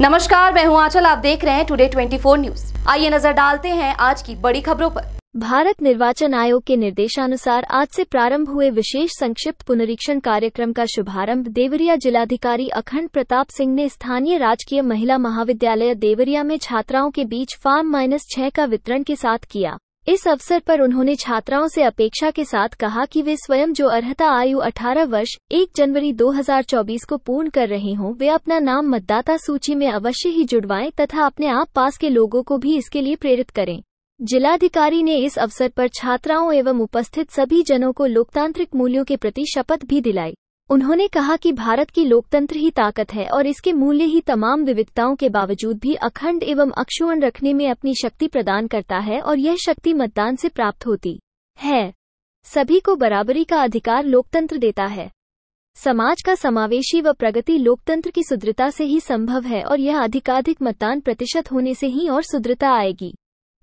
नमस्कार मैं हूं आंचल आप देख रहे हैं टुडे 24 न्यूज आइए नजर डालते हैं आज की बड़ी खबरों पर भारत निर्वाचन आयोग के निर्देशानुसार आज से प्रारंभ हुए विशेष संक्षिप्त पुनरीक्षण कार्यक्रम का शुभारंभ देवरिया जिलाधिकारी अखंड प्रताप सिंह ने स्थानीय राजकीय महिला महाविद्यालय देवरिया में छात्राओं के बीच फार्म माइनस छह का वितरण के साथ किया इस अवसर पर उन्होंने छात्राओं से अपेक्षा के साथ कहा कि वे स्वयं जो अर्हता आयु 18 वर्ष 1 जनवरी 2024 को पूर्ण कर रहे हों वे अपना नाम मतदाता सूची में अवश्य ही जुड़वाएं तथा अपने आप पास के लोगों को भी इसके लिए प्रेरित करें जिलाधिकारी ने इस अवसर पर छात्राओं एवं उपस्थित सभी जनों को लोकतांत्रिक मूल्यों के प्रति शपथ भी दिलाई उन्होंने कहा कि भारत की लोकतंत्र ही ताकत है और इसके मूल्य ही तमाम विविधताओं के बावजूद भी अखंड एवं अक्षुण रखने में अपनी शक्ति प्रदान करता है और यह शक्ति मतदान से प्राप्त होती है सभी को बराबरी का अधिकार लोकतंत्र देता है समाज का समावेशी व प्रगति लोकतंत्र की सुदृढ़ता से ही संभव है और यह अधिकाधिक मतदान प्रतिशत होने से ही और सुदृढ़ता आएगी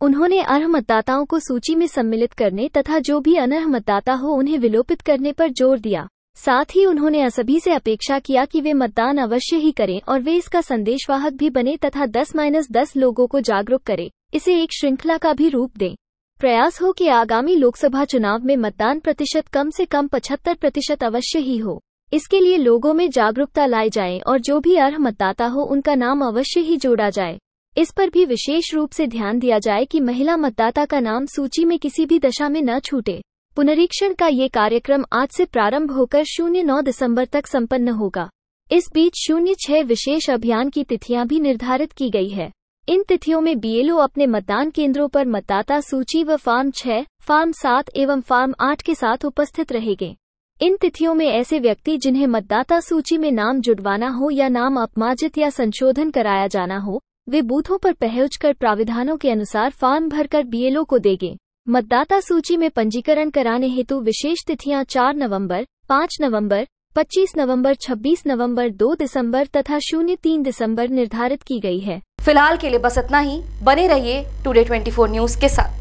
उन्होंने अर्ह मतदाताओं को सूची में सम्मिलित करने तथा जो भी अनर्ह मतदाता हो उन्हें विलोपित करने पर जोर दिया साथ ही उन्होंने सभी से अपेक्षा किया कि वे मतदान अवश्य ही करें और वे इसका संदेशवाहक भी बने तथा 10 माइनस दस लोगों को जागरूक करें इसे एक श्रृंखला का भी रूप दें प्रयास हो कि आगामी लोकसभा चुनाव में मतदान प्रतिशत कम से कम 75 प्रतिशत अवश्य ही हो इसके लिए लोगों में जागरूकता लाई जाए और जो भी अर्ह मतदाता हो उनका नाम अवश्य ही जोड़ा जाए इस पर भी विशेष रूप से ध्यान दिया जाए कि महिला मतदाता का नाम सूची में किसी भी दशा में न छूटे पुनरीक्षण का ये कार्यक्रम आज से प्रारंभ होकर शून्य नौ दिसंबर तक संपन्न होगा इस बीच शून्य छह विशेष अभियान की तिथियां भी निर्धारित की गई है इन तिथियों में बीएलओ अपने मतदान केंद्रों पर मतदाता सूची व फार्म छह फार्म सात एवं फार्म आठ के साथ उपस्थित रहेंगे इन तिथियों में ऐसे व्यक्ति जिन्हें मतदाता सूची में नाम जुड़वाना हो या नाम अपमार्जित या संशोधन कराया जाना हो वे बूथों पर पहुंचकर प्राविधानों के अनुसार फार्म भरकर बीएलओ को देंगे मतदाता सूची में पंजीकरण कराने हेतु विशेष तिथियां 4 नवंबर, 5 नवंबर, 25 नवंबर, 26 नवंबर, 2 दिसंबर तथा शून्य तीन दिसम्बर निर्धारित की गई है फिलहाल के लिए बस इतना ही बने रहिए टूडे ट्वेंटी न्यूज के साथ